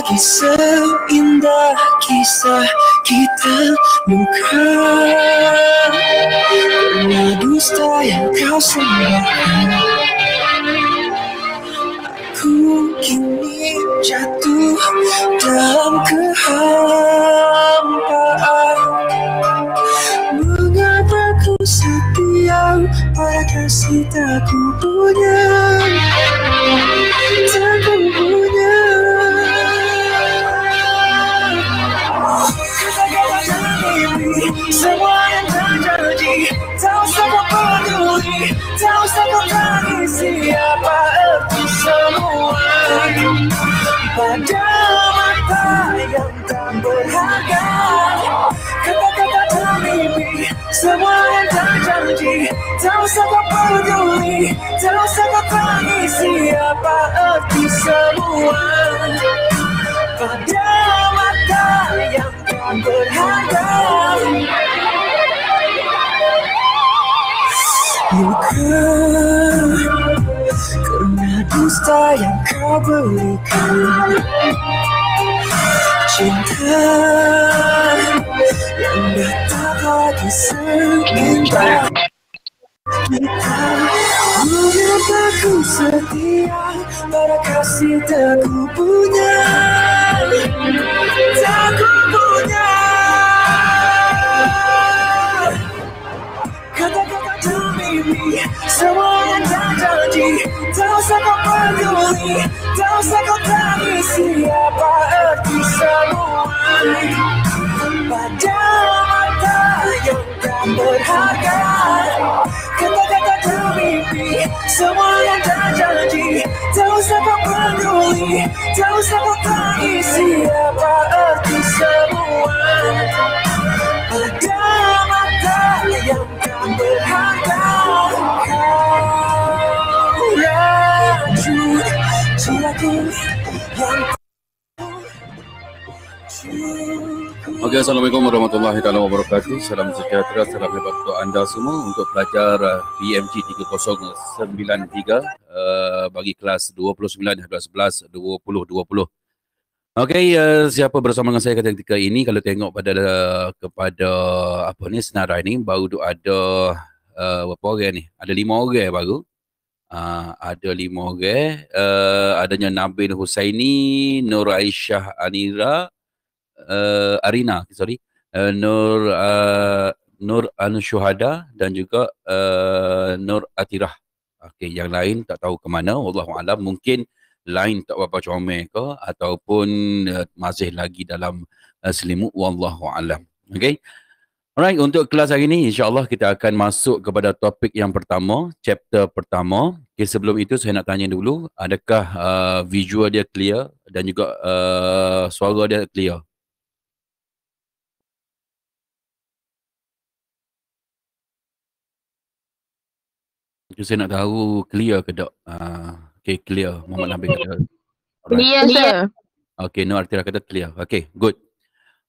lagi seindah kisah kita muka Kerana dusta yang kau sembahkan Aku kini jatuh dalam kehampaan Mengapa ku setia pada kasih tak ku punya Mengapa kasih tak ku kau sebutai siapa erti semua Pada mata yang tak berharga Kata-kata tak mimpi, semua yang tak janji Tak usah kau peduli, tak usah kau tanya siapa erti semua Pada mata yang tak berharga Yuka Karena dusta yang kau berikan Cinta Yang datang lagi seindah Kita Mengataku setia Pada kasih tak ku punya Tak ku punya Semua yang terjadi Tak usah kau peduli Tak usah kau tanya siapa arti semua Pada mata yang tak berharga Kata-kata termimpi Semua yang terjadi Tak usah kau peduli Tak usah kau tanya siapa arti semua Pada mata yang tak berharga Okay, Assalamualaikum warahmatullahi taala wabarakatuh. Salam sejahtera, salam hebat untuk anda semua untuk pelajar BMG uh, 3093 uh, bagi kelas 29 11 11 20 20. Okey, uh, siapa bersama dengan saya ketika ini kalau tengok pada uh, kepada apa ni senarai ni baru ada uh, berapa orang ni? Ada lima orang baru. Uh, ada lima orang. Uh, adanya Nabil Husaini, Nur Aisyah Anira, uh, Arina, sorry. Uh, Nur uh, Nur Anushuhada dan juga uh, Nur Atirah. Okay, yang lain tak tahu ke mana. Wallahu mungkin lain tak berapa comel ke ataupun uh, masih lagi dalam uh, selimut wallahu alam. Okey. Alright, untuk kelas hari ini insya-Allah kita akan masuk kepada topik yang pertama, chapter pertama. Okay, sebelum itu saya nak tanya dulu, adakah uh, visual dia clear dan juga uh, suara dia clear? Okay, saya nak tahu clear ke tak? Uh, ah, okay, clear. Muhammad Nabi kata. Alright. Clear, clear. Okay, no artilah kata clear. Okay, good.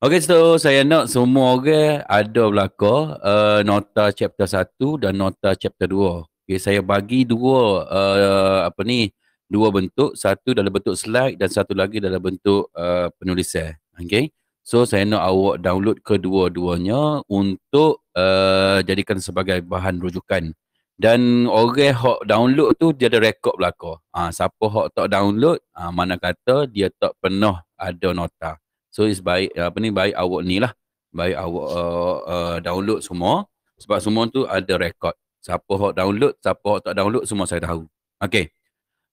Okay, so saya nak semua orang okay, ada belakang uh, eh, nota chapter 1 dan nota chapter 2. Okay, saya bagi dua uh, apa ni dua bentuk. Satu dalam bentuk slide dan satu lagi dalam bentuk uh, penulisan. Okay. So, saya nak awak download kedua-duanya untuk uh, jadikan sebagai bahan rujukan. Dan orang hok download tu dia ada rekod belakang. Ha, ah, siapa hok tak download, ha, mana kata dia tak pernah ada nota. So it's by apa ni by awak ni lah. By awak uh, uh, download semua sebab semua tu ada record. Siapa hok download, siapa hok tak download semua saya tahu. Okay.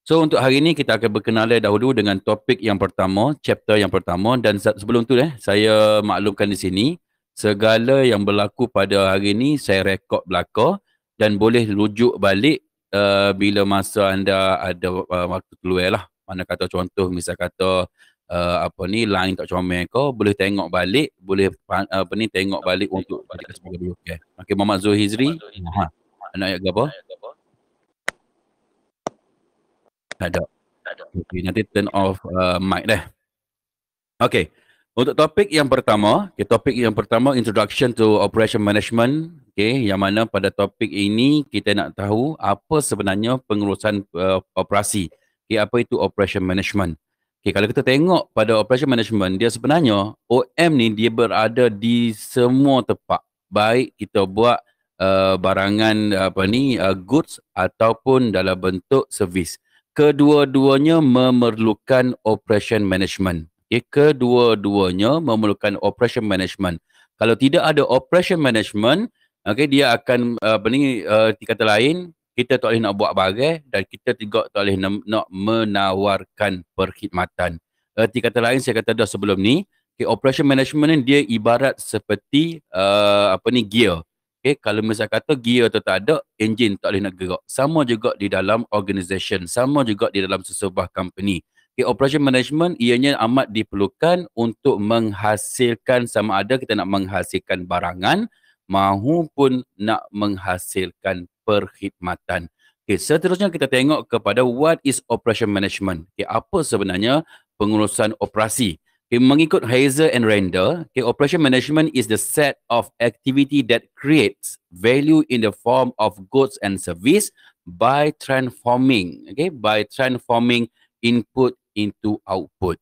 So untuk hari ni kita akan berkenalan dahulu dengan topik yang pertama, chapter yang pertama dan sebelum tu eh saya maklumkan di sini segala yang berlaku pada hari ni saya rekod belakang dan boleh rujuk balik uh, bila masa anda ada uh, waktu keluar lah. Mana kata contoh misal kata uh, apa ni line tak comel ke boleh tengok balik boleh apa ni tengok balik untuk ketika sebagai dulu okey okey Muhammad Zuhizri ha anak ayat apa tak ada tak ada nanti turn off eh, mic dah okey untuk topik yang pertama, okay, topik yang pertama introduction to operation management, okay, yang mana pada topik ini kita nak tahu apa sebenarnya pengurusan uh, operasi, okay, apa itu operation management. Okay, kalau kita tengok pada operation management, dia sebenarnya OM ni dia berada di semua tempat. Baik kita buat uh, barangan apa ni uh, goods ataupun dalam bentuk servis. Kedua-duanya memerlukan operation management. Okay, kedua-duanya memerlukan operation management. Kalau tidak ada operation management, okay, dia akan eh, apa ni uh, kata lain, kita tak boleh nak buat barang dan kita juga tak boleh nak menawarkan perkhidmatan. Erti kata lain saya kata dah sebelum ni, okay, operation management ni dia ibarat seperti uh, apa ni gear. Okay, kalau misalnya kata gear tu tak ada, engine tak boleh nak gerak. Sama juga di dalam organisation, sama juga di dalam sesebuah company. Okay, operation management ianya amat diperlukan untuk menghasilkan sama ada kita nak menghasilkan barangan maupun nak menghasilkan perkhidmatan. Okay, seterusnya kita tengok kepada what is operation management. Okay, apa sebenarnya pengurusan operasi? Okay, mengikut Hazer and Render, okay, operation management is the set of activity that creates value in the form of goods and service by transforming, okay, by transforming input into output.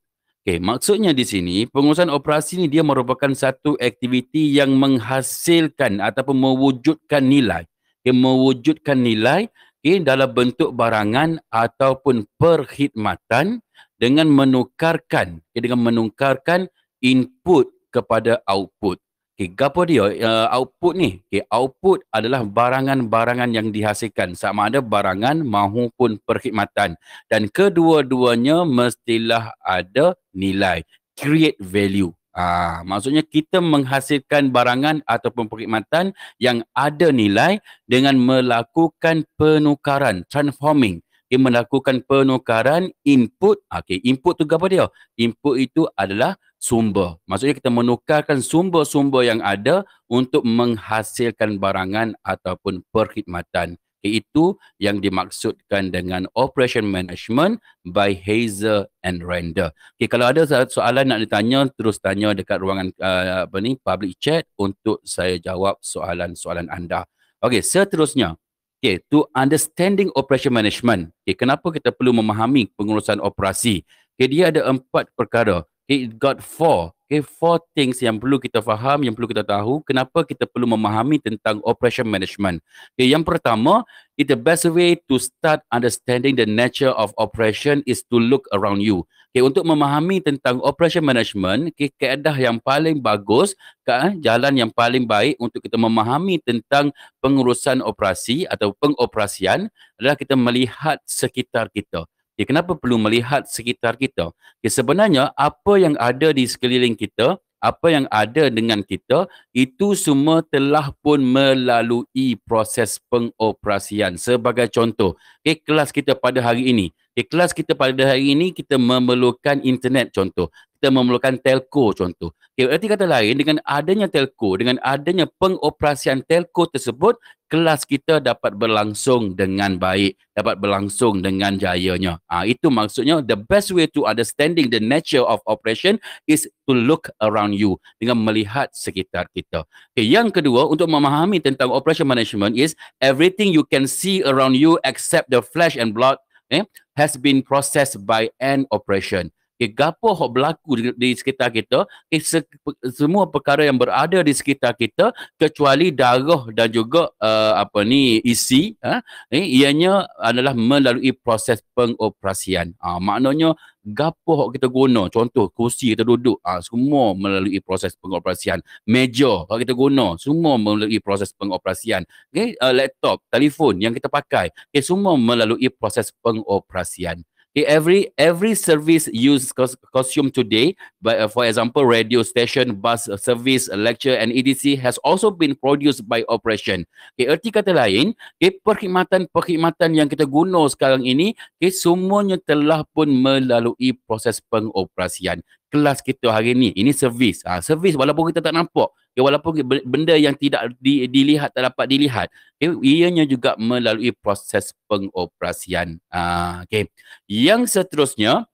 Okay, maksudnya di sini, pengurusan operasi ni dia merupakan satu aktiviti yang menghasilkan ataupun mewujudkan nilai okay, mewujudkan nilai okay, dalam bentuk barangan ataupun perkhidmatan dengan menukarkan okay, dengan menukarkan input kepada output. Okey, gapo dia uh, output ni? Okey, output adalah barangan-barangan yang dihasilkan sama ada barangan maupun perkhidmatan dan kedua-duanya mestilah ada nilai create value. Ah, maksudnya kita menghasilkan barangan ataupun perkhidmatan yang ada nilai dengan melakukan penukaran, transforming. Okay, melakukan penukaran input. Ah, okay, input tu apa dia? Input itu adalah sumber. Maksudnya kita menukarkan sumber-sumber yang ada untuk menghasilkan barangan ataupun perkhidmatan iaitu yang dimaksudkan dengan operation management by Hazel and Render. Okay, kalau ada soalan nak ditanya, terus tanya dekat ruangan uh, apa ni public chat untuk saya jawab soalan-soalan anda. Okay, seterusnya. Okay, to understanding operation management. Okay, kenapa kita perlu memahami pengurusan operasi? Okay, dia ada empat perkara. Okay, It got four. Okay, four things yang perlu kita faham, yang perlu kita tahu kenapa kita perlu memahami tentang operation management. Okay, yang pertama, the best way to start understanding the nature of operation is to look around you. Okay, untuk memahami tentang operation management, okay, keadaan yang paling bagus, kan, jalan yang paling baik untuk kita memahami tentang pengurusan operasi atau pengoperasian adalah kita melihat sekitar kita. Ya, kenapa perlu melihat sekitar kita? Ya, sebenarnya apa yang ada di sekeliling kita, apa yang ada dengan kita, itu semua telah pun melalui proses pengoperasian. Sebagai contoh, okay, kelas kita pada hari ini. Okay, kelas kita pada hari ini, kita memerlukan internet contoh kita memerlukan telco contoh. Okay, berarti kata lain dengan adanya telco, dengan adanya pengoperasian telco tersebut, kelas kita dapat berlangsung dengan baik, dapat berlangsung dengan jayanya. ha, itu maksudnya the best way to understanding the nature of operation is to look around you dengan melihat sekitar kita. Okay, yang kedua untuk memahami tentang operation management is everything you can see around you except the flesh and blood eh, has been processed by an operation. Okay, gapo hok berlaku di, di sekitar kita, okay, se, semua perkara yang berada di sekitar kita kecuali darah dan juga uh, apa ni isi, eh, eh, ianya adalah melalui proses pengoperasian. Ah, maknanya gapo hok kita guna, contoh kursi kita duduk, ah, semua melalui proses pengoperasian. Meja hok kita guna, semua melalui proses pengoperasian. Okay, uh, eh, laptop, telefon yang kita pakai, okay, semua melalui proses pengoperasian. Eh, every every service used costume today but uh, for example radio station bus uh, service uh, lecture and edc has also been produced by operation okay, eh, erti kata lain okay, eh, perkhidmatan-perkhidmatan yang kita guna sekarang ini okay, semuanya telah pun melalui proses pengoperasian kelas kita hari ini ini service. ha, servis walaupun kita tak nampak ya, walaupun benda yang tidak di, dilihat tak dapat dilihat okay, eh, ianya juga melalui proses pengoperasian uh, ah, okay. yang seterusnya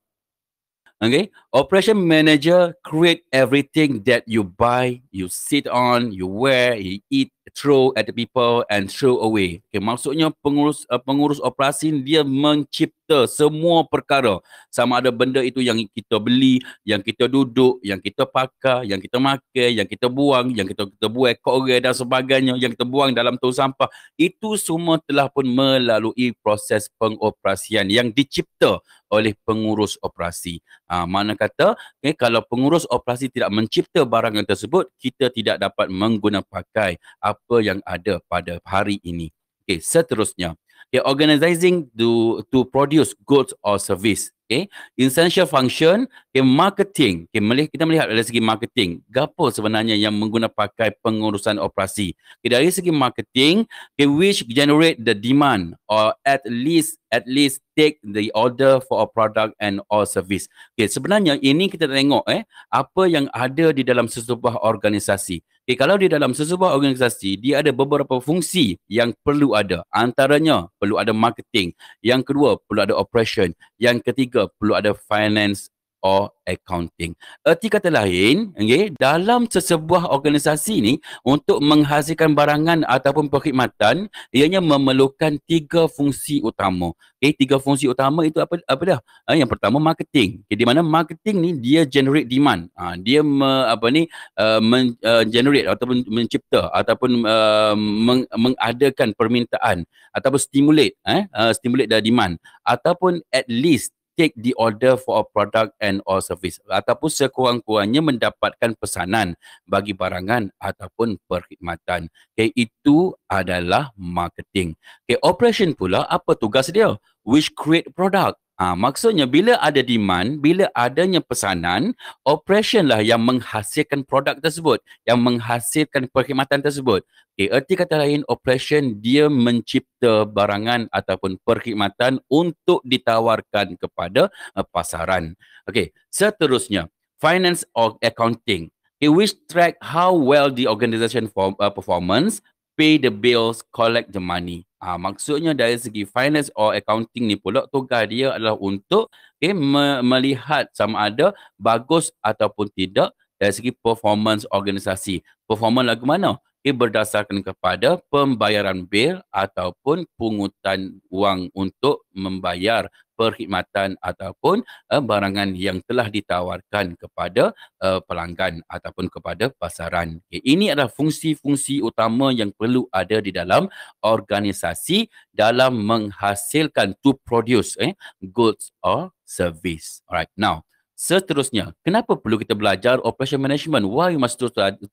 okay, operation manager create everything that you buy you sit on you wear you eat throw at the people and throw away. Okay, maksudnya pengurus uh, pengurus operasi dia mencipta semua perkara sama ada benda itu yang kita beli, yang kita duduk, yang kita pakai, yang kita makan, yang kita buang, yang kita kita buang korek dan sebagainya, yang kita buang dalam tong sampah. Itu semua telah pun melalui proses pengoperasian yang dicipta oleh pengurus operasi. Ha, mana kata okay, eh, kalau pengurus operasi tidak mencipta barang yang tersebut, kita tidak dapat menggunakan pakai apa yang ada pada hari ini. Okay, seterusnya. Okay, organizing to, to produce goods or service. Okay, essential function. Okay, marketing. Okay, kita melihat dari segi marketing. Gapo sebenarnya yang menggunakan pakai pengurusan operasi. Okay, dari segi marketing, okay, which generate the demand or at least at least take the order for a product and or service. Okay, sebenarnya ini kita tengok eh apa yang ada di dalam sesuatu organisasi. Okay, eh, kalau di dalam sesebuah organisasi, dia ada beberapa fungsi yang perlu ada. Antaranya, perlu ada marketing. Yang kedua, perlu ada operation. Yang ketiga, perlu ada finance or accounting. Erti kata lain, okay, dalam sesebuah organisasi ni untuk menghasilkan barangan ataupun perkhidmatan, ianya memerlukan tiga fungsi utama. Okay, tiga fungsi utama itu apa apa dah? Eh, ha, yang pertama marketing. Okay, di mana marketing ni dia generate demand. Ha, dia me, apa ni uh, men, uh, generate ataupun mencipta ataupun uh, meng, mengadakan permintaan ataupun stimulate eh uh, stimulate the demand ataupun at least take the order for a product and or service ataupun sekurang-kurangnya mendapatkan pesanan bagi barangan ataupun perkhidmatan. Okay, itu adalah marketing. Okay, operation pula apa tugas dia? Which create product? Ha, maksudnya bila ada demand, bila adanya pesanan, operation lah yang menghasilkan produk tersebut, yang menghasilkan perkhidmatan tersebut. Okay, erti kata lain, operation dia mencipta barangan ataupun perkhidmatan untuk ditawarkan kepada uh, pasaran. Okay, seterusnya, finance or accounting. Okay, which track how well the organisation form, uh, performance, pay the bills, collect the money. Ha, maksudnya dari segi finance or accounting ni pula tugas dia adalah untuk okay, eh, me- melihat sama ada bagus ataupun tidak dari segi performance organisasi. Performance lagu mana? Okay, eh, berdasarkan kepada pembayaran bil ataupun pungutan wang untuk membayar perkhidmatan ataupun uh, barangan yang telah ditawarkan kepada uh, pelanggan ataupun kepada pasaran. Okay. Ini adalah fungsi-fungsi utama yang perlu ada di dalam organisasi dalam menghasilkan to produce eh, goods or service. Alright, now. Seterusnya, kenapa perlu kita belajar operation management? Why you must to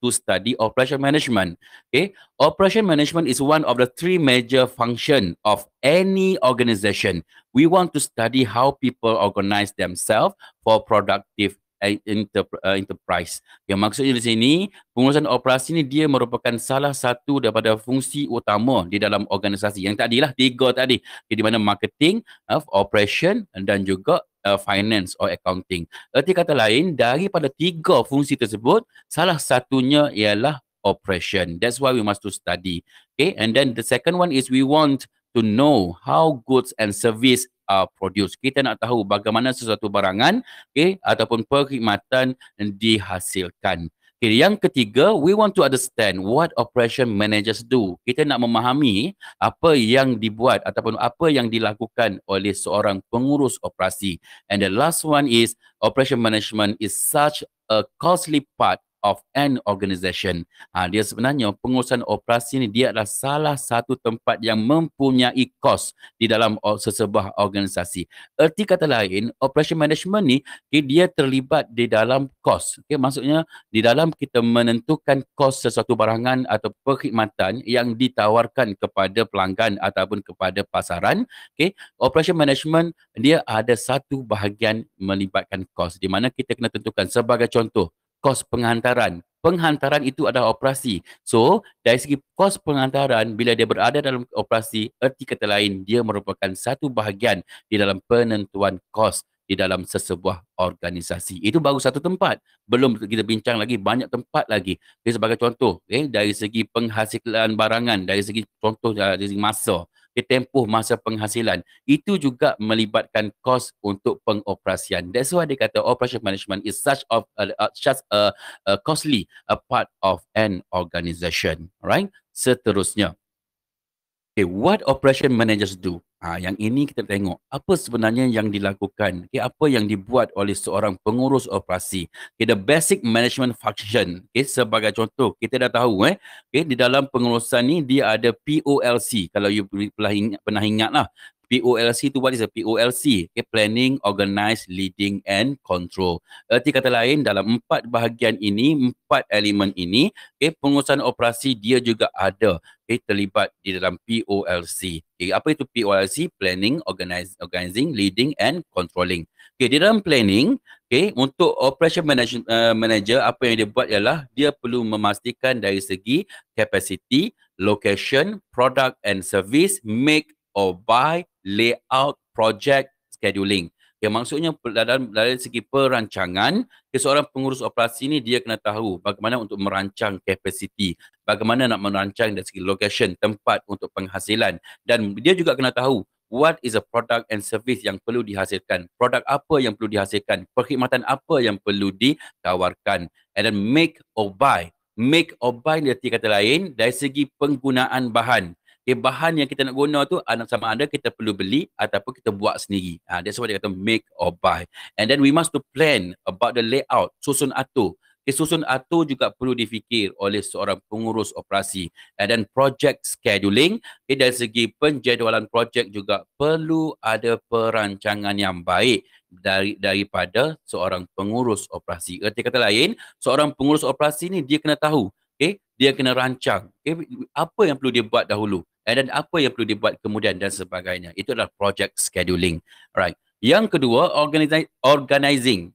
study operation management? Okay, operation management is one of the three major function of any organisation. We want to study how people organise themselves for productive Eh, eh, enterprise. Yang maksudnya di sini, pengurusan operasi ni dia merupakan salah satu daripada fungsi utama di dalam organisasi. Yang tadi lah tiga tadi. Okay, di mana marketing, uh, operation dan juga uh, finance or accounting. Erti kata lain, daripada tiga fungsi tersebut, salah satunya ialah operation. That's why we must to study. Okay, and then the second one is we want to know how goods and service uh, produce. Kita nak tahu bagaimana sesuatu barangan okay, ataupun perkhidmatan dihasilkan. Okay, yang ketiga, we want to understand what operation managers do. Kita nak memahami apa yang dibuat ataupun apa yang dilakukan oleh seorang pengurus operasi. And the last one is operation management is such a costly part of an organisation. Ha, dia sebenarnya pengurusan operasi ni dia adalah salah satu tempat yang mempunyai kos di dalam oh, sesebuah organisasi. Erti kata lain, operation management ni okay, dia terlibat di dalam kos. Okay, maksudnya di dalam kita menentukan kos sesuatu barangan atau perkhidmatan yang ditawarkan kepada pelanggan ataupun kepada pasaran. Okay, operation management dia ada satu bahagian melibatkan kos di mana kita kena tentukan sebagai contoh kos penghantaran. Penghantaran itu adalah operasi. So, dari segi kos penghantaran, bila dia berada dalam operasi, erti kata lain, dia merupakan satu bahagian di dalam penentuan kos di dalam sesebuah organisasi. Itu baru satu tempat. Belum kita bincang lagi, banyak tempat lagi. Jadi sebagai contoh, okay, eh, dari segi penghasilan barangan, dari segi contoh, dari segi masa, Ketempuh masa penghasilan. Itu juga melibatkan kos untuk pengoperasian. That's why dia kata operation management is such of uh, just uh, a, a costly a part of an organisation, right? Seterusnya. Okay, what operation managers do? Ha, yang ini kita tengok apa sebenarnya yang dilakukan, okay, apa yang dibuat oleh seorang pengurus operasi. Okay, the basic management function. Okay, sebagai contoh, kita dah tahu eh, okay, di dalam pengurusan ni dia ada POLC. Kalau you pernah ingat, pernah ingat lah. POLC tu what is a POLC? Okay, planning, organize, leading and control. Erti kata lain dalam empat bahagian ini, empat elemen ini, okay, pengurusan operasi dia juga ada okay, terlibat di dalam POLC. Okay, apa itu POLC? Planning, organize, organizing, leading and controlling. Okay, di dalam planning, okay, untuk operation manage, uh, eh, manager, apa yang dia buat ialah dia perlu memastikan dari segi capacity, location, product and service, make or buy layout project scheduling. Okay, maksudnya dalam, dalam segi perancangan, okay, seorang pengurus operasi ni dia kena tahu bagaimana untuk merancang capacity, bagaimana nak merancang dari segi location, tempat untuk penghasilan dan dia juga kena tahu what is a product and service yang perlu dihasilkan, produk apa yang perlu dihasilkan, perkhidmatan apa yang perlu ditawarkan and then make or buy. Make or buy dia kata lain dari segi penggunaan bahan okay, bahan yang kita nak guna tu anak ah, sama ada kita perlu beli ataupun kita buat sendiri. Uh, that's why dia kata make or buy. And then we must to plan about the layout, susun atur. Okay, susun atur juga perlu difikir oleh seorang pengurus operasi. And then project scheduling, okay, dari segi penjadualan projek juga perlu ada perancangan yang baik dari daripada seorang pengurus operasi. Erti kata lain, seorang pengurus operasi ni dia kena tahu, okay, dia kena rancang okay, apa yang perlu dia buat dahulu. Eh, dan apa yang perlu dibuat kemudian dan sebagainya. Itu adalah project scheduling. Alright. Yang kedua, organizing.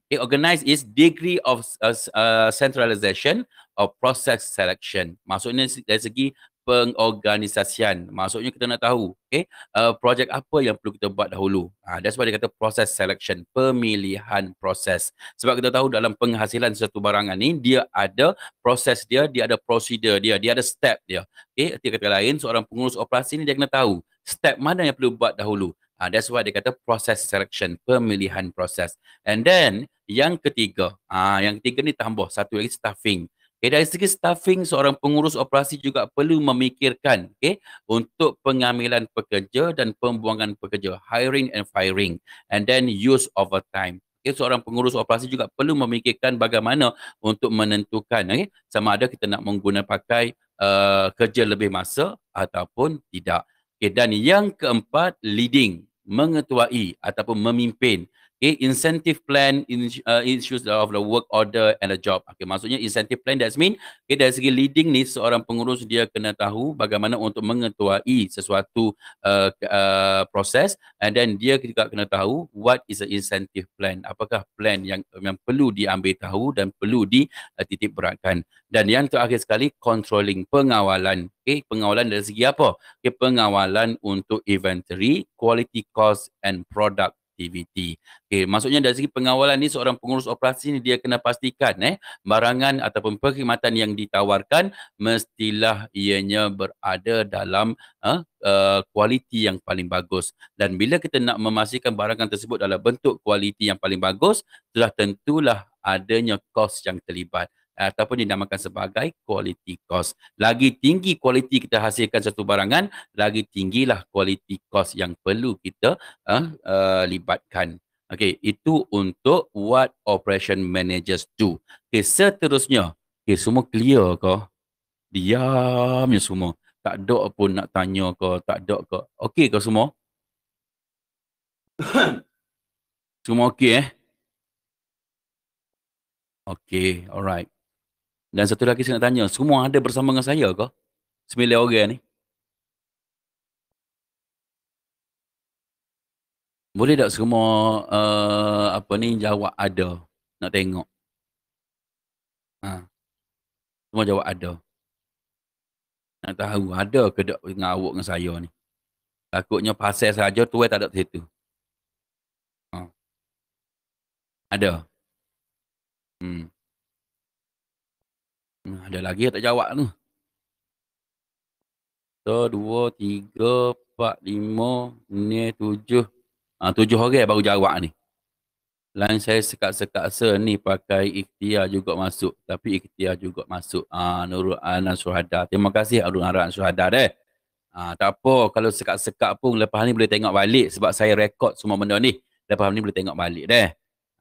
Okay, eh, organize is degree of uh, uh, centralization of process selection. Maksudnya dari segi pengorganisasian. Maksudnya kita nak tahu, okay, eh, uh, projek apa yang perlu kita buat dahulu. Ha, that's why dia kata proses selection, pemilihan proses. Sebab kita tahu dalam penghasilan sesuatu barangan ni, dia ada proses dia, dia ada prosedur dia, dia ada step dia. Okay, eh, dia kata lain, seorang pengurus operasi ni dia kena tahu step mana yang perlu buat dahulu. Ha, that's why dia kata proses selection, pemilihan proses. And then, yang ketiga, ah yang ketiga ni tambah satu lagi staffing. Okay, dari segi staffing, seorang pengurus operasi juga perlu memikirkan okay, untuk pengambilan pekerja dan pembuangan pekerja. Hiring and firing. And then use overtime. Okay, seorang pengurus operasi juga perlu memikirkan bagaimana untuk menentukan okay, sama ada kita nak menggunakan pakai uh, kerja lebih masa ataupun tidak. Okay, dan yang keempat, leading. Mengetuai ataupun memimpin okay incentive plan in uh, issues of the work order and the job okay maksudnya incentive plan that's mean okay dari segi leading ni seorang pengurus dia kena tahu bagaimana untuk mengetuai sesuatu uh, uh, proses and then dia juga kena tahu what is the incentive plan apakah plan yang yang perlu diambil tahu dan perlu dititip uh, beratkan dan yang terakhir sekali controlling pengawalan okay pengawalan dari segi apa okay pengawalan untuk inventory quality cost and product aktiviti. Okey, maksudnya dari segi pengawalan ni seorang pengurus operasi ni dia kena pastikan eh barangan ataupun perkhidmatan yang ditawarkan mestilah ianya berada dalam eh, eh kualiti yang paling bagus. Dan bila kita nak memastikan barangan tersebut dalam bentuk kualiti yang paling bagus, telah tentulah adanya kos yang terlibat ataupun dinamakan sebagai quality cost. Lagi tinggi kualiti kita hasilkan satu barangan, lagi tinggilah quality cost yang perlu kita uh, uh, libatkan. Okey, itu untuk what operation managers do. Okey, seterusnya. Okey, semua clear ke? Diam ya semua. Tak ada pun nak tanya ke, tak ada ke. Okey ke semua? semua okey eh? Okey, alright. Dan satu lagi saya nak tanya, semua ada bersama dengan saya ke? Sembilan orang ni. Boleh tak semua uh, apa ni jawab ada? Nak tengok. Ha. Semua jawab ada. Nak tahu ada ke tak dengan awak dengan saya ni. Takutnya pasal saja tuai tak ada situ. Ha. Ada. Hmm. Hmm, ada lagi yang tak jawab tu. So, dua, tiga, empat, lima, ni, tujuh. Ha, tujuh orang baru jawab ni. Lain saya sekat-sekat se ni pakai ikhtiar juga masuk. Tapi ikhtiar juga masuk. Ha, Nurul Anan Suhada. Terima kasih Nurul Anan Suhada deh. Ha, tak apa kalau sekat-sekat pun lepas ni boleh tengok balik sebab saya rekod semua benda ni. Lepas ni boleh tengok balik deh.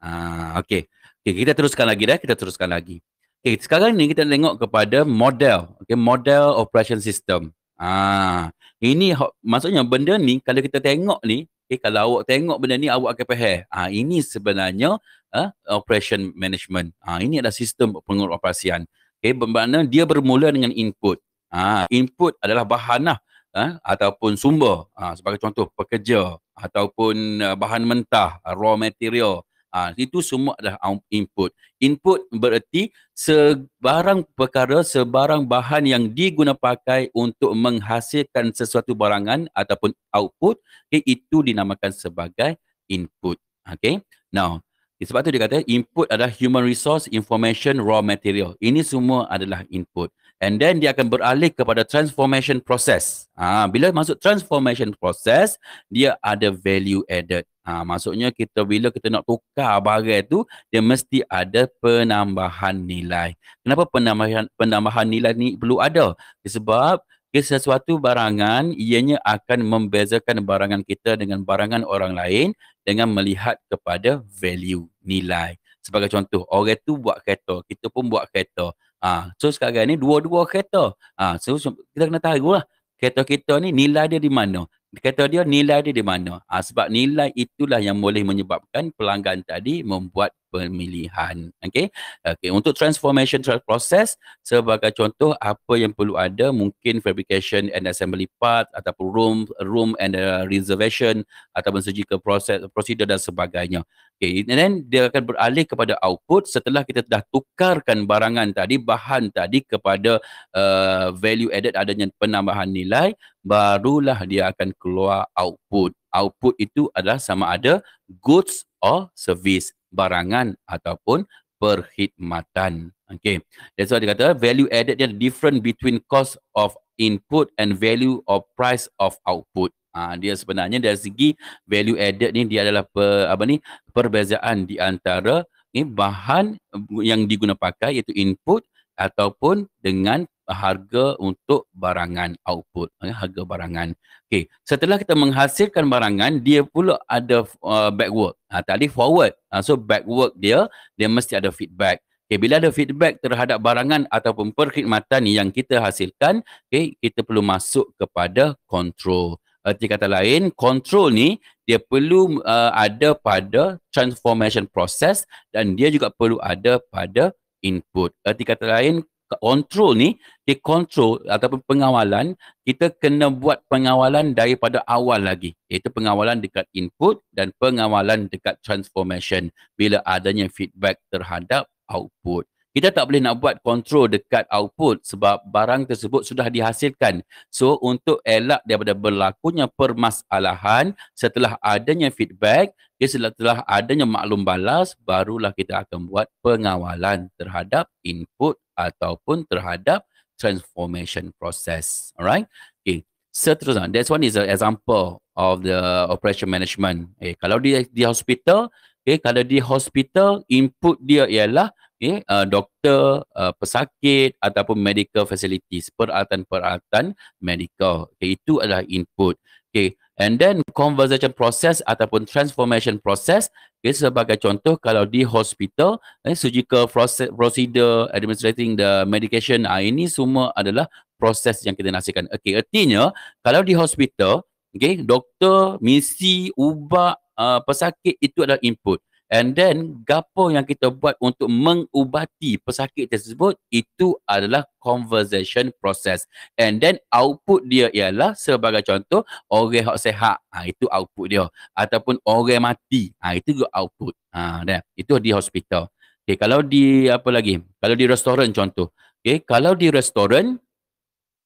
Ha, okey, okay. kita teruskan lagi deh. Kita teruskan lagi. Okay, sekarang ni kita tengok kepada model. Okay, model operation system. Ah, ini maksudnya benda ni kalau kita tengok ni, okay, kalau awak tengok benda ni awak akan faham. Ah, ini sebenarnya ah, operation management. Ah, ini adalah sistem pengoperasian. Okay, bermakna dia bermula dengan input. Ah, input adalah bahan lah. Ah, ataupun sumber. Ah, sebagai contoh, pekerja. Ataupun uh, bahan mentah, raw material. Ha, itu semua adalah input. Input bererti sebarang perkara, sebarang bahan yang digunapakai untuk menghasilkan sesuatu barangan ataupun output, okay, eh, itu dinamakan sebagai input. Okay. Now, sebab tu dia kata input adalah human resource, information, raw material. Ini semua adalah input and then dia akan beralih kepada transformation process. Ah, bila masuk transformation process, dia ada value added. Ah, maksudnya kita bila kita nak tukar barang itu, dia mesti ada penambahan nilai. Kenapa penambahan penambahan nilai ni perlu ada? Sebab sesuatu barangan ianya akan membezakan barangan kita dengan barangan orang lain dengan melihat kepada value nilai. Sebagai contoh, orang itu buat kereta, kita pun buat kereta ha, so sekarang ni dua-dua kereta. ha, ah, so kita kena tahu lah kereta kita ni nilai dia di mana. Kereta dia nilai dia di mana. ha, sebab nilai itulah yang boleh menyebabkan pelanggan tadi membuat pemilihan. okay, okay untuk transformation process sebagai contoh apa yang perlu ada mungkin fabrication and assembly part ataupun room room and uh, reservation ataupun surgical process procedure dan sebagainya. Okay, and then dia akan beralih kepada output setelah kita dah tukarkan barangan tadi, bahan tadi kepada uh, value added adanya penambahan nilai barulah dia akan keluar output. Output itu adalah sama ada goods or service barangan ataupun perkhidmatan. Okay. That's why dia kata value added dia different between cost of input and value of price of output. ha, dia sebenarnya dari segi value added ni dia adalah per, apa ni perbezaan di antara ni bahan yang digunakan pakai iaitu input ataupun dengan harga untuk barangan output eh, harga barangan okey setelah kita menghasilkan barangan dia pula ada uh, backward ha, tadi forward ha, so backward dia dia mesti ada feedback okey bila ada feedback terhadap barangan ataupun perkhidmatan yang kita hasilkan okey kita perlu masuk kepada control erti kata lain control ni dia perlu uh, ada pada transformation process dan dia juga perlu ada pada input. Erti kata lain kontrol ni dia kontrol ataupun pengawalan kita kena buat pengawalan daripada awal lagi iaitu pengawalan dekat input dan pengawalan dekat transformation bila adanya feedback terhadap output kita tak boleh nak buat kontrol dekat output sebab barang tersebut sudah dihasilkan. So untuk elak daripada berlakunya permasalahan setelah adanya feedback, dia setelah adanya maklum balas barulah kita akan buat pengawalan terhadap input ataupun terhadap transformation process. Alright. Okay. Seterusnya, that's one is an example of the operation management. Okay. Eh, kalau di, di hospital, okay, eh, kalau di hospital, input dia ialah okay, eh, uh, doktor, uh, pesakit ataupun medical facilities, peralatan-peralatan medical. Okay. Itu adalah input. Okay. And then conversation process ataupun transformation process okay, sebagai contoh kalau di hospital eh, surgical proce- procedure administering the medication ah, ini semua adalah proses yang kita nasihkan. Okay, artinya kalau di hospital okay, doktor, misi, ubat, uh, pesakit itu adalah input. And then gapo yang kita buat untuk mengubati pesakit tersebut itu adalah conversation process. And then output dia ialah sebagai contoh orang hak sehat. Ha, itu output dia. Ataupun orang mati. Ha, itu juga output. Ha, dan itu di hospital. Okay, kalau di apa lagi? Kalau di restoran contoh. Okay, kalau di restoran,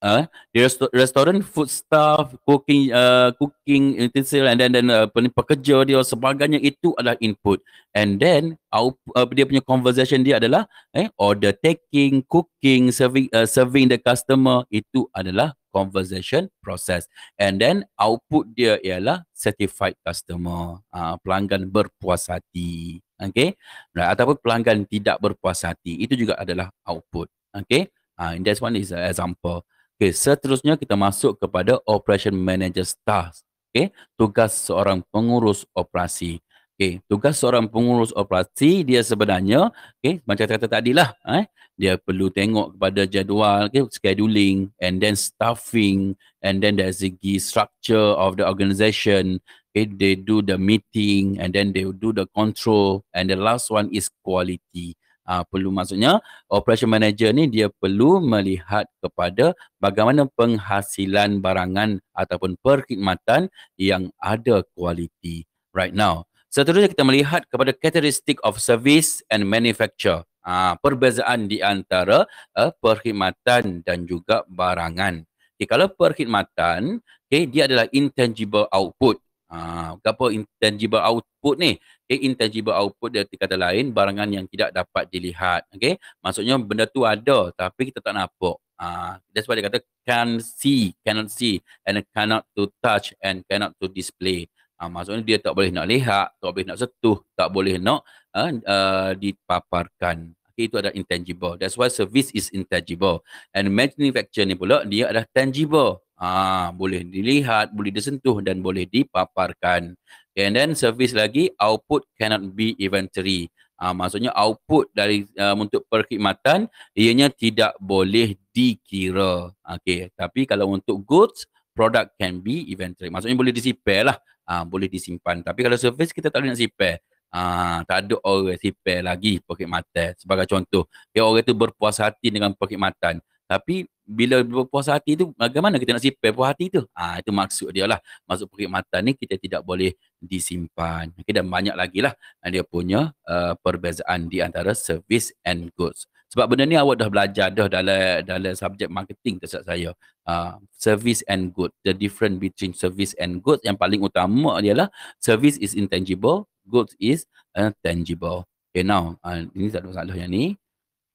uh, di resta- restoran food staff cooking uh, cooking utensil and then then uh, pekerja dia sebagainya itu adalah input and then out, uh, dia punya conversation dia adalah eh order taking cooking serving uh, serving the customer itu adalah conversation process and then output dia ialah certified customer uh, pelanggan berpuas hati okay, right. ataupun pelanggan tidak berpuas hati itu juga adalah output okay, uh, and that's one is an example Okay, seterusnya kita masuk kepada operation manager task. Okay, tugas seorang pengurus operasi. Okay, tugas seorang pengurus operasi dia sebenarnya, okay, macam kata tadi lah, eh, dia perlu tengok kepada jadual, okay, scheduling, and then staffing, and then dari segi structure of the organisation, okay, they do the meeting, and then they do the control, and the last one is quality uh, perlu maksudnya operation manager ni dia perlu melihat kepada bagaimana penghasilan barangan ataupun perkhidmatan yang ada kualiti right now. Seterusnya kita melihat kepada characteristic of service and manufacture. Uh, perbezaan di antara uh, perkhidmatan dan juga barangan. Okay, kalau perkhidmatan, okay, dia adalah intangible output. Ah, apa intangible output ni? Okay, intangible output dia kata lain barangan yang tidak dapat dilihat. Okay, maksudnya benda tu ada tapi kita tak nampak. Ah, that's why dia kata can see, cannot see and cannot to touch and cannot to display. Ah, maksudnya dia tak boleh nak lihat, tak boleh nak sentuh, tak boleh nak uh, dipaparkan. Okay, itu ada intangible. That's why service is intangible. And manufacturing ni pula dia adalah tangible. Ah, boleh dilihat, boleh disentuh dan boleh dipaparkan. Okay, and then service lagi, output cannot be inventory. Ah, maksudnya output dari uh, untuk perkhidmatan ianya tidak boleh dikira. Okay, tapi kalau untuk goods, product can be inventory. Maksudnya boleh disimpan lah. Ah, boleh disimpan. Tapi kalau service kita tak boleh nak simpan. Ah, tak ada orang simpan lagi perkhidmatan. Sebagai contoh, dia orang itu berpuas hati dengan perkhidmatan. Tapi bila berpuasa hati tu bagaimana kita nak simpan puasa hati tu ah ha, itu maksud dia lah maksud perkhidmatan ni kita tidak boleh disimpan okay, dan banyak lagi lah dia punya uh, perbezaan di antara service and goods sebab benda ni awak dah belajar dah dalam dalam subjek marketing tersebut saya. Uh, service and goods, The difference between service and goods. yang paling utama ialah service is intangible, goods is uh, tangible. Okay now, uh, ini satu ada masalah yang ni.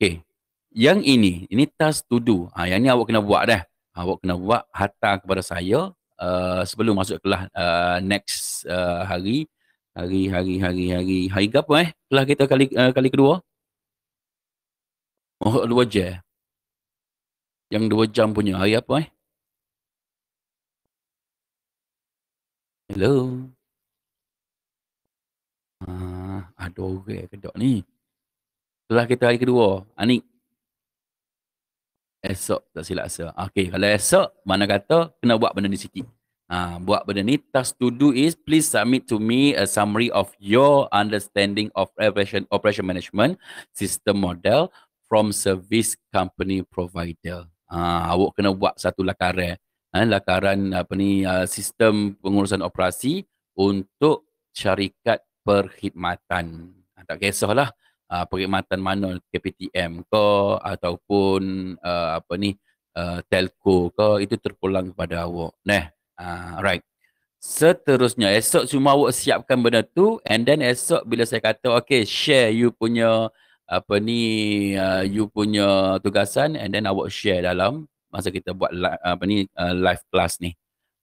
Okay, yang ini, ini task to do. Ha, yang ni awak kena buat dah. Ha, awak kena buat hantar kepada saya uh, sebelum masuk kelas uh, next uh, hari. Hari, hari, hari, hari. Hari ke apa eh? Kelas kita kali uh, kali kedua. Oh, dua je. Yang dua jam punya. Hari apa eh? Hello. Ah, ada orang kedok ni. Kelas kita hari kedua. Anik. Esok tak silap rasa. Okay, kalau esok, mana kata kena buat benda ni sikit. Ha, buat benda ni, task to do is please submit to me a summary of your understanding of operation, operation management system model from service company provider. Ha, awak kena buat satu lakaran. Ha, lakaran apa ni, uh, sistem pengurusan operasi untuk syarikat perkhidmatan. Ha, tak kisahlah uh, perkhidmatan mana KPTM ke ataupun uh, apa ni uh, telco ke itu terpulang kepada awak neh alright uh, seterusnya esok semua awak siapkan benda tu and then esok bila saya kata okay share you punya apa ni uh, you punya tugasan and then awak share dalam masa kita buat apa ni uh, live class ni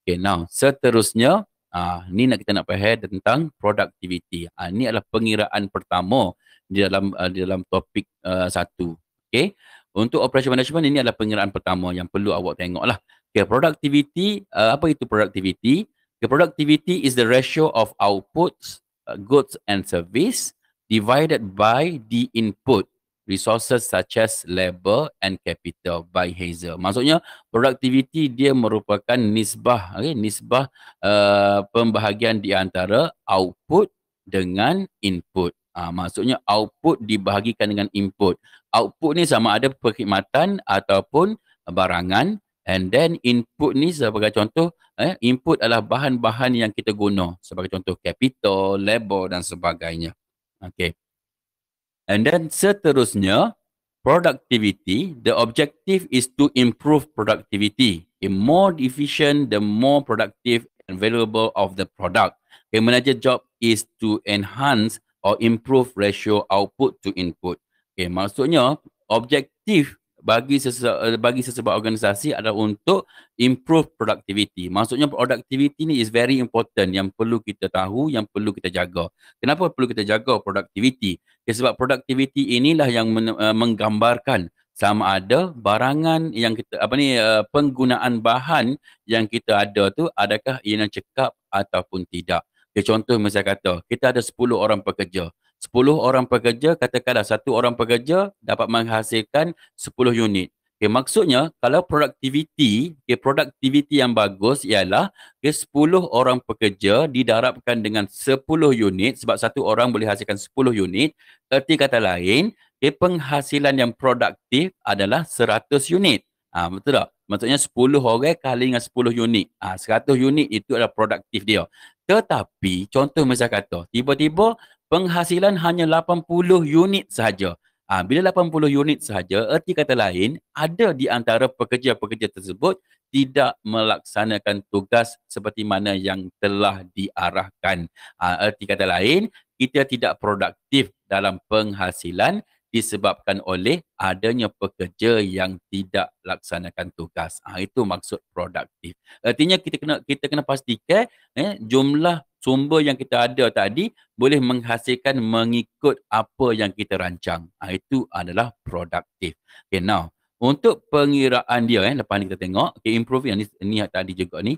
okay now seterusnya Uh, ni nak kita nak faham tentang productivity. Uh, ni adalah pengiraan pertama di dalam uh, di dalam topik uh, satu. Okay. Untuk operation management ini adalah pengiraan pertama yang perlu awak tengoklah. Okay, productivity, uh, apa itu productivity? The productivity is the ratio of outputs, uh, goods and service divided by the input resources such as labor and capital by Hazel. Maksudnya productivity dia merupakan nisbah, okay, nisbah uh, pembahagian di antara output dengan input. Ha, maksudnya output dibahagikan dengan input. Output ni sama ada perkhidmatan ataupun barangan and then input ni sebagai contoh eh, input adalah bahan-bahan yang kita guna sebagai contoh capital, labor dan sebagainya. Okay. And then seterusnya productivity, the objective is to improve productivity. The more efficient, the more productive and valuable of the product. Okay, manager job is to enhance or improve ratio output to input. Okay, eh, maksudnya objektif bagi sesebuah, eh, bagi sesebuah organisasi adalah untuk improve productivity. Maksudnya productivity ni is very important yang perlu kita tahu, yang perlu kita jaga. Kenapa perlu kita jaga productivity? Okay, eh, sebab productivity inilah yang men, uh, menggambarkan sama ada barangan yang kita apa ni uh, penggunaan bahan yang kita ada tu adakah ia cekap ataupun tidak. Dia contoh misalnya kata, kita ada 10 orang pekerja. 10 orang pekerja, katakanlah satu orang pekerja dapat menghasilkan 10 unit. Okay, maksudnya, kalau produktiviti, okay, produktiviti yang bagus ialah okay, 10 orang pekerja didarabkan dengan 10 unit sebab satu orang boleh hasilkan 10 unit. Erti kata lain, okay, penghasilan yang produktif adalah 100 unit. Ah ha, betul tak? Maksudnya 10 orang kali dengan 10 unit. Ah ha, 100 unit itu adalah produktif dia. Tetapi contoh macam kata, tiba-tiba penghasilan hanya 80 unit sahaja. Ha, bila 80 unit sahaja, erti kata lain, ada di antara pekerja-pekerja tersebut tidak melaksanakan tugas seperti mana yang telah diarahkan. Ha, erti kata lain, kita tidak produktif dalam penghasilan disebabkan oleh adanya pekerja yang tidak laksanakan tugas. Ha, itu maksud produktif. Artinya kita kena kita kena pastikan eh, jumlah sumber yang kita ada tadi boleh menghasilkan mengikut apa yang kita rancang. Ha, itu adalah produktif. Okay, now, untuk pengiraan dia, eh, lepas ni kita tengok, okay, improve yang ni, ni tadi juga ni.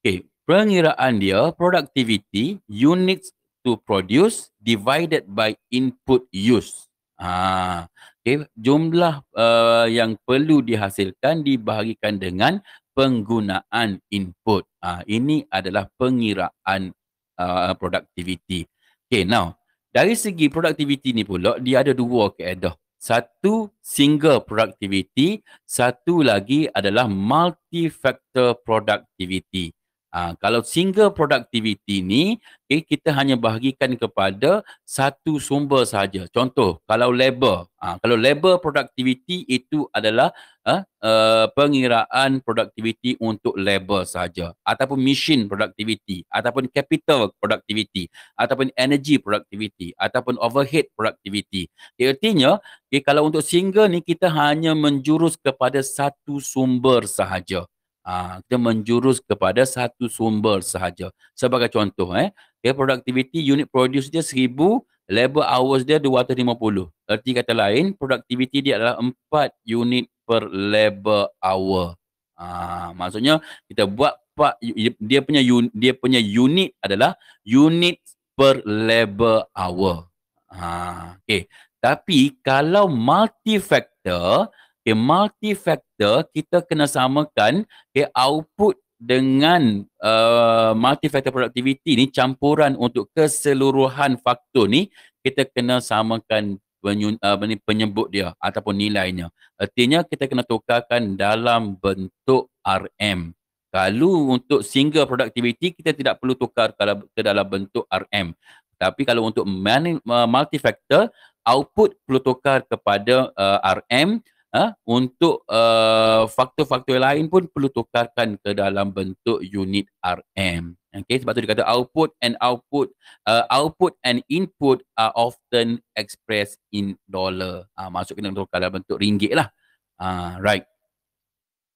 Okay, pengiraan dia, productivity, units to produce divided by input use. Haa. Okay. Jumlah uh, yang perlu dihasilkan dibahagikan dengan penggunaan input. Uh, ini adalah pengiraan uh, eh, productivity. Okay, now. Dari segi produktiviti ni pula, dia ada dua keadaan. Satu single productivity, satu lagi adalah multi-factor productivity. Ha, kalau single productivity ni, okay, eh, kita hanya bahagikan kepada satu sumber saja. Contoh, kalau labor. Ha, kalau labor productivity itu adalah ha, uh, pengiraan productivity untuk labor saja. Ataupun machine productivity. Ataupun capital productivity. Ataupun energy productivity. Ataupun overhead productivity. Okay, artinya, okay, eh, kalau untuk single ni, kita hanya menjurus kepada satu sumber sahaja. Ha, kita menjurus kepada satu sumber sahaja. Sebagai contoh, eh, okay, productivity unit produce dia 1000, labor hours dia 250. Erti kata lain, productivity dia adalah 4 unit per labor hour. Ha, maksudnya kita buat pak dia punya un, dia punya unit adalah unit per labor hour. Ha, okay. Tapi kalau multi factor, okay, multi-factor kita kena samakan okay, output dengan uh, multi-factor productivity ni campuran untuk keseluruhan faktor ni kita kena samakan penyun, uh, penyebut dia ataupun nilainya. Artinya kita kena tukarkan dalam bentuk RM. Kalau untuk single productivity kita tidak perlu tukar ke dalam bentuk RM. Tapi kalau untuk uh, multi-factor output perlu tukar kepada uh, RM ha? untuk uh, faktor-faktor lain pun perlu tukarkan ke dalam bentuk unit RM. Okay, sebab tu dia kata output and output uh, output and input are often expressed in dollar. Uh, maksud kena tukar dalam bentuk ringgit lah. Uh, right.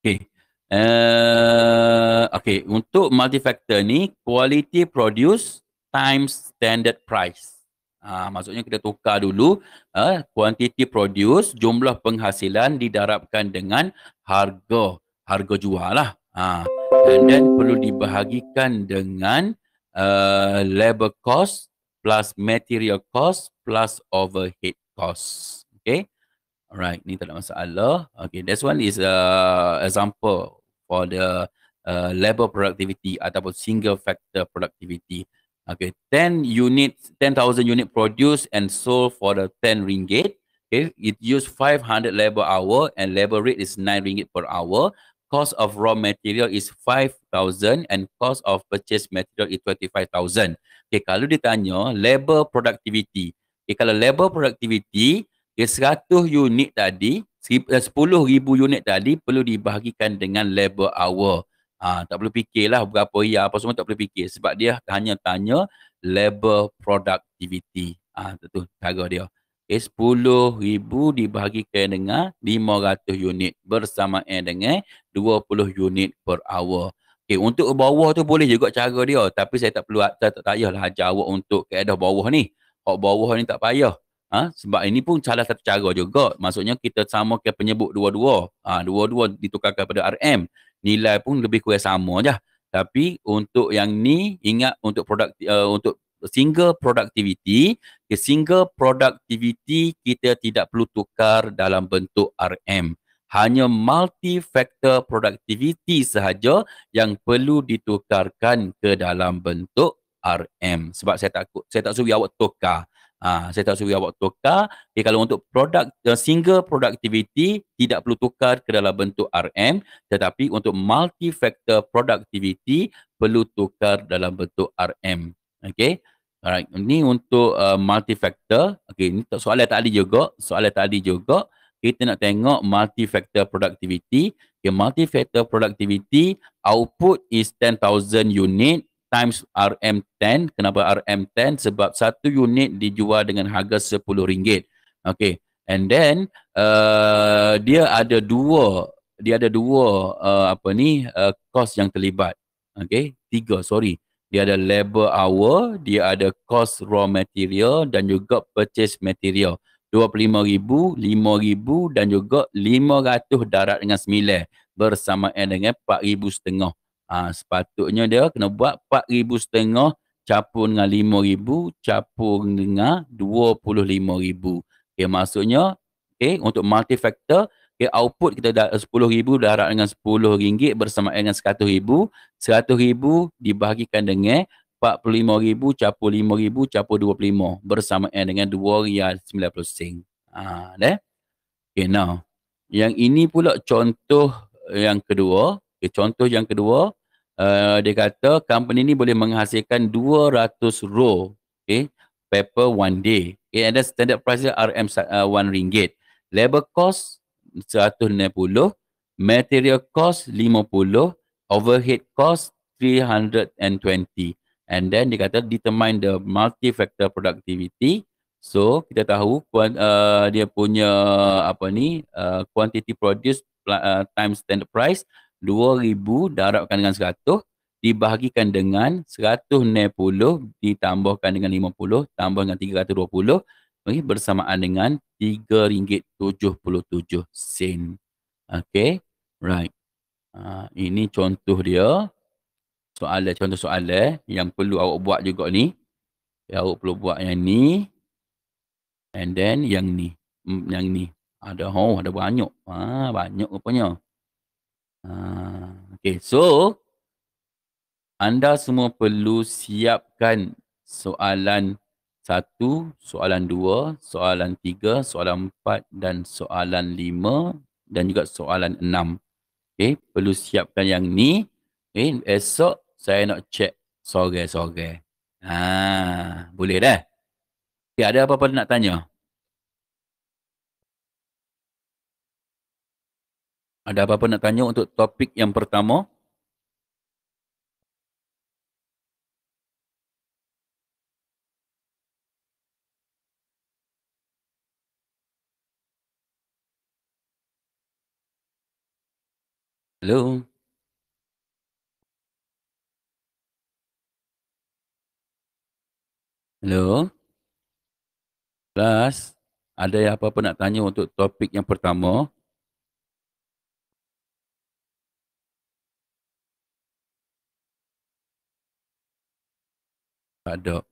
Okay. Uh, okay, untuk multi-factor ni, quality produce times standard price. Uh, maksudnya kita tukar dulu uh, quantity produce, jumlah penghasilan didarabkan dengan harga, harga jual lah. Uh, ah, and then perlu dibahagikan dengan uh, labor cost plus material cost plus overhead cost. Okay. Alright, ni tak ada masalah. Okay, this one is uh, example for the uh, labor productivity ataupun single factor productivity. Okay, 10 unit, 10,000 unit produced and sold for the 10 ringgit. Okay, it used 500 labor hour and labor rate is 9 ringgit per hour. Cost of raw material is 5,000 and cost of purchase material is 25,000. Okay, kalau ditanya labor productivity. Okay, kalau labor productivity, okay, 100 unit tadi, 10,000 eh, unit tadi perlu dibahagikan dengan labor hour. Ha, tak perlu fikirlah berapa ya, apa semua tak perlu fikir sebab dia hanya tanya labor productivity. Ah ha, tu harga dia. Eh, 10,000 dibahagikan dengan 500 unit bersama dengan 20 unit per hour. Okay, eh, untuk bawah tu boleh juga cara dia tapi saya tak perlu saya tak payahlah ajar awak untuk keadaan bawah ni. Hak bawah ni tak payah. Ha? sebab ini pun salah satu cara juga. Maksudnya kita samakan penyebut dua-dua. Ha, dua-dua ditukarkan pada RM nilai pun lebih kurang sama je. Tapi untuk yang ni ingat untuk produk uh, eh, untuk single productivity, ke single productivity kita tidak perlu tukar dalam bentuk RM. Hanya multi factor productivity sahaja yang perlu ditukarkan ke dalam bentuk RM sebab saya tak saya tak suruh awak tukar. Ah, saya tak suruh awak tukar. Okay, kalau untuk produk eh, single productivity tidak perlu tukar ke dalam bentuk RM, tetapi untuk multi factor productivity perlu tukar dalam bentuk RM. Okey. Alright, ini untuk uh, eh, multi factor. Okey, ini soalan tadi juga, soalan tadi juga kita nak tengok multi factor productivity. Okay, multi factor productivity output is 10,000 unit times RM10. Kenapa RM10? Sebab satu unit dijual dengan harga RM10. Okay. And then, uh, dia ada dua, dia ada dua, uh, apa ni, uh, cost yang terlibat. Okay. Tiga, sorry. Dia ada labor hour, dia ada cost raw material dan juga purchase material. RM25,000, RM5,000 dan juga RM500 darat dengan RM9 bersamaan dengan RM4,500. Ha, sepatutnya dia kena buat 4,000 setengah capung dengan 5,000 capung dengan 25,000. Okay, maksudnya okay, untuk multi factor output kita dah 10,000 darat dengan 10 ringgit bersama dengan 100,000. 100,000 dibahagikan dengan 45,000 capung 5,000 capung 25 bersama dengan 2 rial 90 sen. Ha, deh. Okay, now. Yang ini pula contoh yang kedua. Okay, contoh yang kedua uh, dia kata company ni boleh menghasilkan 200 roll okay, paper one day. Okay, and the standard price dia RM1. Uh, Labor cost 150, material cost 50, overhead cost 320. And then dia kata determine the multi-factor productivity. So kita tahu uh, dia punya apa ni uh, quantity produced uh, times standard price 2000 darabkan dengan 100 dibahagikan dengan 190 ditambahkan dengan 50 tambah dengan 320 okay, bersamaan dengan RM3.77 sen. Okay, right. Uh, ini contoh dia. Soalan, contoh soalan yang perlu awak buat juga ni. Ya, awak perlu buat yang ni. And then yang ni. Hmm, yang ni. Ada oh, ada banyak. Ah, banyak rupanya. Ah, okay, so anda semua perlu siapkan soalan satu, soalan dua, soalan tiga, soalan empat dan soalan lima dan juga soalan enam. Okay, perlu siapkan yang ni. Okay, esok saya nak check sore-sore. Ah, boleh dah? Okay, ada apa-apa nak tanya? Ada apa-apa nak tanya untuk topik yang pertama? Hello. Hello. Kelas, ada apa-apa nak tanya untuk topik yang pertama? Tak ada.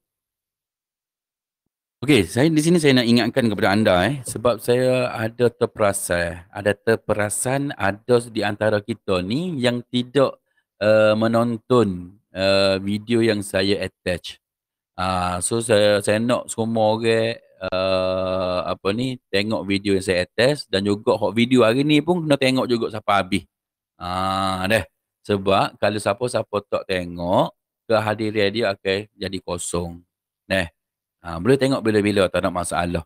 Okey, saya di sini saya nak ingatkan kepada anda eh sebab saya ada terperasan, ada terperasan ada di antara kita ni yang tidak uh, menonton uh, video yang saya attach. Uh, so saya saya nak semua orang uh, apa ni tengok video yang saya attach dan juga hot video hari ni pun kena tengok juga sampai habis. Ah uh, deh. Sebab kalau siapa-siapa tak tengok kehadiran dia akan jadi kosong. Nah, ha, boleh tengok bila-bila tak ada masalah.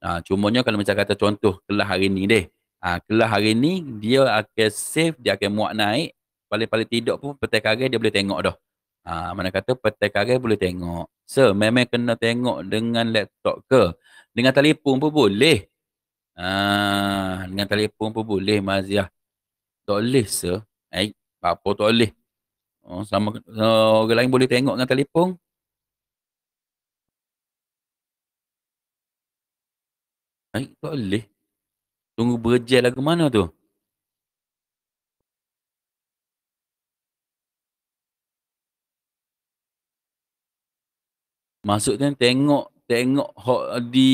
Ha, cumanya kalau macam kata contoh kelas hari ni deh. Ha, kelas hari ni dia akan save, dia akan muat naik. Paling-paling tidur pun petai karir dia boleh tengok dah. Ha, mana kata petai karir boleh tengok. So, memang kena tengok dengan laptop ke? Dengan telefon pun boleh. Ha, dengan telefon pun boleh Maziah. Tak boleh, sir. Eh, apa tak boleh. Oh, sama uh, orang lain boleh tengok dengan telefon. Eh, tak boleh. Tunggu berjel ke mana tu? Maksudnya tengok tengok hot di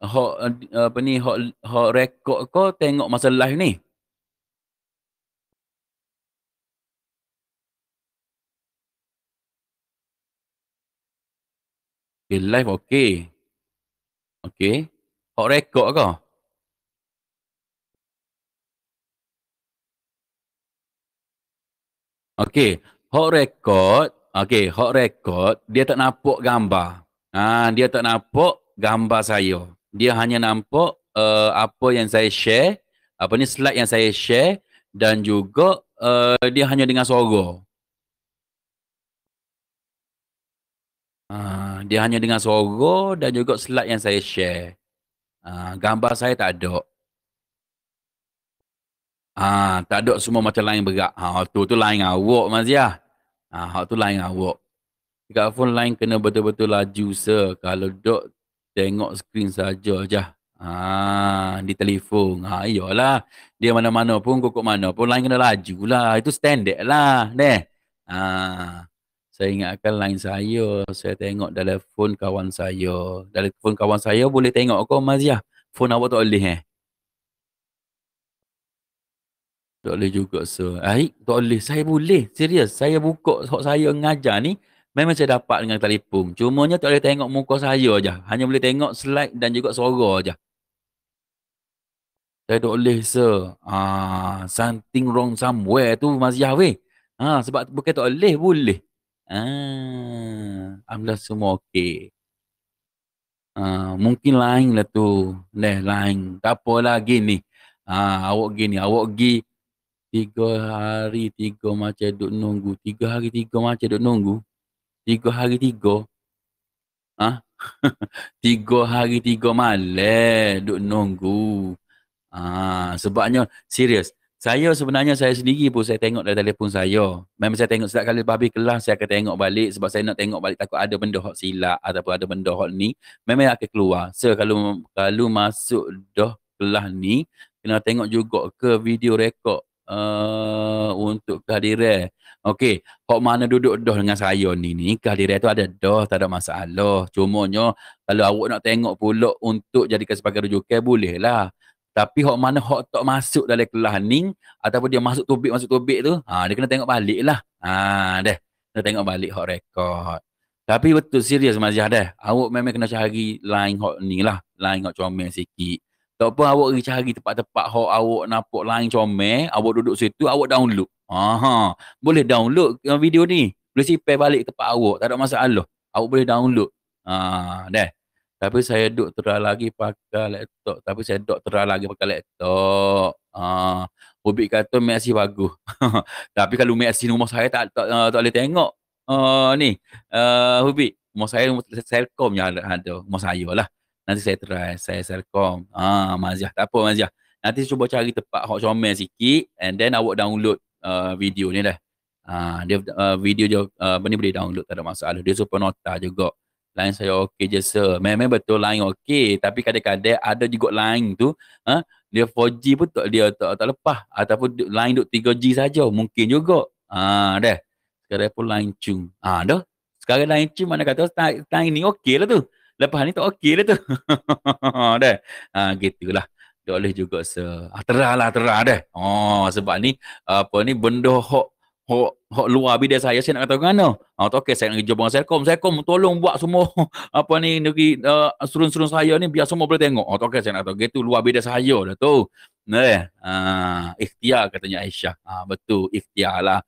hot apa ni hot hot rekod kau tengok masa live ni. Okay, live okay. Okay. Hot record ke? Okay. Hot record. Okay, hot record. Dia tak nampak gambar. Ha, dia tak nampak gambar saya. Dia hanya nampak uh, apa yang saya share. Apa ni slide yang saya share. Dan juga uh, dia hanya dengar suara. Uh, dia hanya dengan suara dan juga slide yang saya share. Uh, gambar saya tak ada. Ah, tak ada semua macam lain berat. Ha, tu tu lain awak Maziah. Ah, ha, tu lain awak. Dekat phone lain kena betul-betul laju se. Kalau dok tengok skrin saja aja. Ah, ha, di telefon. Ha, iyalah. Dia mana-mana pun, kokok mana pun lain kena laju lah. Itu standard lah. Neh. Ha saya ingatkan lain saya, saya tengok dalam telefon kawan saya. Dalam telefon kawan saya boleh tengok ke Maziah? Phone awak tak boleh eh? Tak boleh juga so. Ahi, tak boleh. Saya boleh. Serius. Saya buka sok saya ngajar ni. Memang saya dapat dengan telefon. Cumanya tak boleh tengok muka saya aja. Hanya boleh tengok slide dan juga suara aja. Saya tak boleh so. Ah, something wrong somewhere tu Maziah weh. Ah, sebab bukan tak boleh, boleh. Ah, Alhamdulillah semua okey. Uh, mungkin lain lah tu. Leh lain. Tak apa lah gini. Ha, awak gini. Awak pergi tiga hari tiga macam duduk nunggu. Tiga hari tiga macam duduk nunggu. Tiga hari tiga. Ha? tiga hari tiga malam duduk nunggu. Ha, sebabnya serius. Saya sebenarnya saya sendiri pun saya tengok dari telefon saya. Memang saya tengok setiap kali babi habis kelas saya akan tengok balik sebab saya nak tengok balik takut ada benda hot silap ataupun ada benda hot ni. Memang akan keluar. So kalau kalau masuk dah kelas ni kena tengok juga ke video rekod uh, eh, untuk kehadiran. Okey, hok mana duduk dah dengan saya ni ni kehadiran tu ada dah tak ada masalah. Cumanya kalau awak nak tengok pula untuk jadikan sebagai rujukan boleh lah. Tapi hok mana hok tak masuk dalam kelas ni ataupun dia masuk tubik masuk tubik tu, ha dia kena tengok balik lah. Ha deh. Kena tengok balik hok rekod. Tapi betul serius Mazihah deh. Awak memang kena cari line hok ni lah. Line hok comel sikit. Tak apa awak pergi cari tempat-tempat hok awak nampak line comel, awak duduk situ, awak download. Aha, boleh download eh, video ni. Boleh sipai balik tempat awak, tak ada masalah. Awak boleh download. Ha deh. Tapi saya duduk terah lagi pakai laptop. Tapi saya duduk terah lagi pakai laptop. Uh, ah, Ubi kata Messi bagus. Tapi kalau Messi rumah saya tak, tak, uh, tengok. Uh, ni, uh, ah, Ubi. Rumah saya rumah Selcom yang ada. Ha, rumah saya lah. Nanti saya terah, Saya Selcom. Ah, uh, Maziah. Tak apa Maziah. Nanti cuba cari tempat hot comment sikit. And then awak download uh, video ni dah. Uh, dia uh, video dia uh, ni boleh download tak ada masalah. Dia super nota juga lain saya okey je sir. Memang betul lain okey tapi kadang-kadang ada juga lain tu ha? dia 4G pun tak dia tak, tak lepas ataupun lain duk 3G saja mungkin juga. Ha dah. Sekarang pun lain cung. Ha dah. Sekarang lain cung mana kata lain ni okey lah tu. Lepas ni tak okey lah tu. dah. Ha gitulah. Tak boleh juga se. Ah, terah lah terah dah. Oh sebab ni apa ni benda hok Hok, hok luar bidang saya, saya nak kata ke mana? Ha, ah, tak okey, saya nak kerja dengan Selkom. Selkom, tolong buat semua apa ni, negeri uh, eh, surun-surun saya ni biar semua boleh tengok. Ha, ah, tak okey, saya nak kata. Itu luar bidang saya dah tu. Nah, uh, ikhtiar katanya Aisyah. Ha, betul, ikhtiar lah.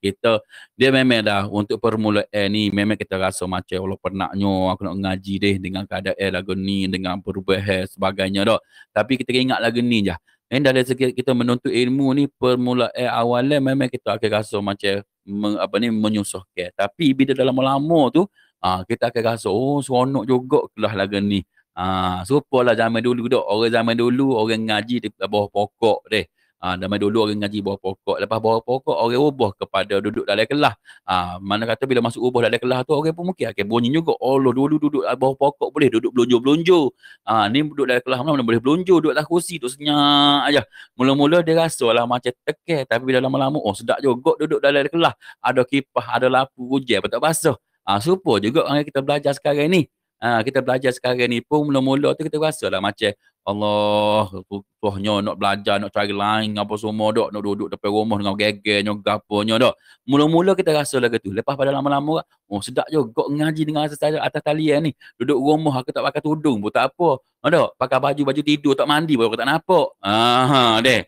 kita, dia memang dah untuk permulaan ni, memang kita rasa macam kalau penaknya aku nak ngaji deh dengan keadaan lagu ni, dengan perubahan sebagainya dok. Tapi kita ingat lagu ni je. Dan dari segi kita menuntut ilmu ni permulaan eh, awalnya memang kita akan rasa macam meng, apa ni menyusahkan. Tapi bila dalam lama tu ah kita akan rasa oh seronok juga kelas lagu ni. Ah ha, supalah zaman dulu dok, orang zaman dulu orang ngaji di bawah pokok deh. Ha, ah, dan main dulu orang ngaji bawah pokok. Lepas bawah pokok, orang ubah kepada duduk dalam kelas. Ha, ah, mana kata bila masuk ubah dalam kelas tu, orang pun mungkin akan bunyi juga. Allah, oh, dulu duduk bawah pokok boleh. Duduk belunjur-belunjur. Ha, ah, ni duduk dalam kelas mana boleh belunjur. Duduk dalam kursi, duduk senyap aja. Mula-mula dia rasa lah macam tekeh. Tapi bila lama-lama, oh sedap juga duduk dalam kelas. Ada kipah, ada lapu, hujan, betul basah. Ha, super juga orang kita belajar sekarang ni ha, kita belajar sekarang ni pun mula-mula tu kita rasa lah macam Allah tuahnya nak belajar nak cari lain apa semua dok nak duduk depan rumah dengan gegenya gapanya dok mula-mula kita rasa lagi tu lepas pada lama-lama oh sedap je kok ngaji dengan atas, atas talian ni duduk rumah aku tak pakai tudung pun tak apa ada ha, pakai baju baju tidur tak mandi baru tak nampak ha deh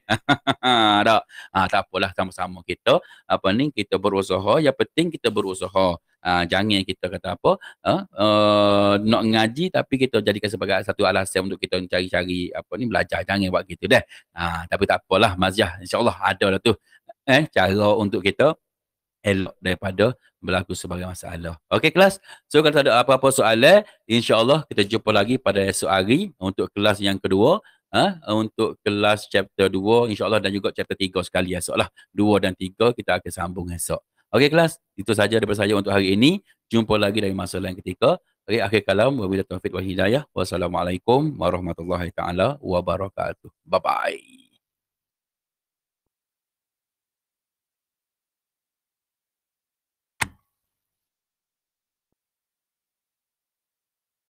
ada ha tak apalah sama-sama kita apa ni kita berusaha yang penting kita berusaha Uh, jangan kita kata apa uh, uh, nak ngaji tapi kita jadikan sebagai satu alasan untuk kita cari-cari apa ni belajar jangan buat gitu Dah, Uh, tapi tak apalah mazjah insyaallah ada lah tu eh cara untuk kita elok daripada berlaku sebagai masalah. Okey kelas. So kalau tak ada apa-apa soalan, insyaallah kita jumpa lagi pada esok hari untuk kelas yang kedua. Uh, untuk kelas chapter 2 insyaAllah dan juga chapter 3 sekali esok lah. 2 dan 3 kita akan sambung esok. Okey kelas, itu sahaja daripada saya untuk hari ini. Jumpa lagi dari masa lain ketika. Okey, akhir kalam. Wabila taufiq wa hidayah. Wassalamualaikum warahmatullahi ta'ala wabarakatuh. Bye-bye.